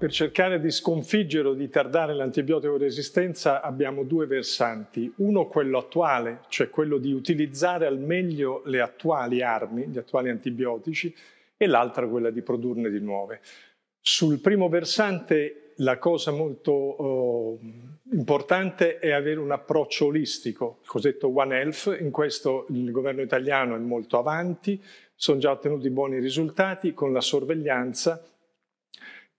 Per cercare di sconfiggere o di tardare l'antibiotico resistenza abbiamo due versanti. Uno quello attuale, cioè quello di utilizzare al meglio le attuali armi, gli attuali antibiotici, e l'altra quella di produrne di nuove. Sul primo versante la cosa molto eh, importante è avere un approccio olistico, il cosiddetto One Health, in questo il governo italiano è molto avanti, sono già ottenuti buoni risultati con la sorveglianza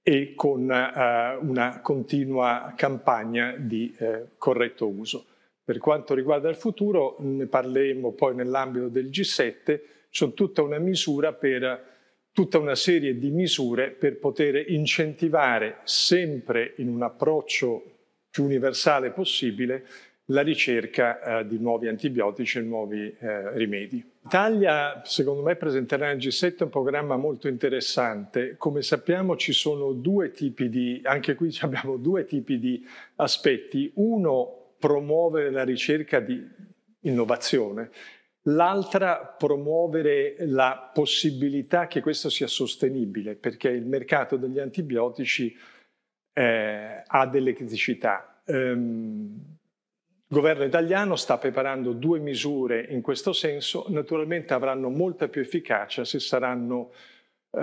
e con eh, una continua campagna di eh, corretto uso. Per quanto riguarda il futuro, ne parleremo poi nell'ambito del G7, c'è tutta una misura per tutta una serie di misure per poter incentivare sempre in un approccio più universale possibile la ricerca eh, di nuovi antibiotici e nuovi eh, rimedi. L'Italia, secondo me, presenterà nel G7 un programma molto interessante. Come sappiamo ci sono due tipi di, anche qui abbiamo due tipi di aspetti. Uno, promuovere la ricerca di innovazione. L'altra, promuovere la possibilità che questo sia sostenibile, perché il mercato degli antibiotici eh, ha delle criticità. Um, il governo italiano sta preparando due misure in questo senso, naturalmente avranno molta più efficacia se saranno eh,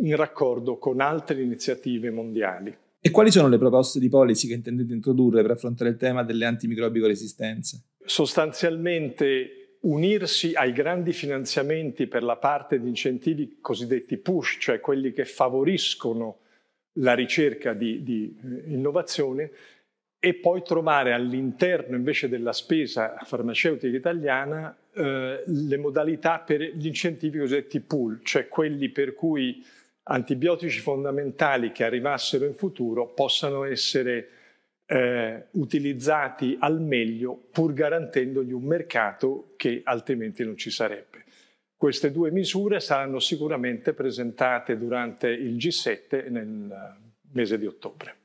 in raccordo con altre iniziative mondiali. E quali sono le proposte di policy che intendete introdurre per affrontare il tema delle antimicrobico resistenze? Sostanzialmente unirsi ai grandi finanziamenti per la parte di incentivi cosiddetti push, cioè quelli che favoriscono la ricerca di, di eh, innovazione, e poi trovare all'interno invece della spesa farmaceutica italiana eh, le modalità per gli incentivi cosiddetti pool, cioè quelli per cui antibiotici fondamentali che arrivassero in futuro possano essere eh, utilizzati al meglio pur garantendogli un mercato che altrimenti non ci sarebbe. Queste due misure saranno sicuramente presentate durante il G7 nel mese di ottobre.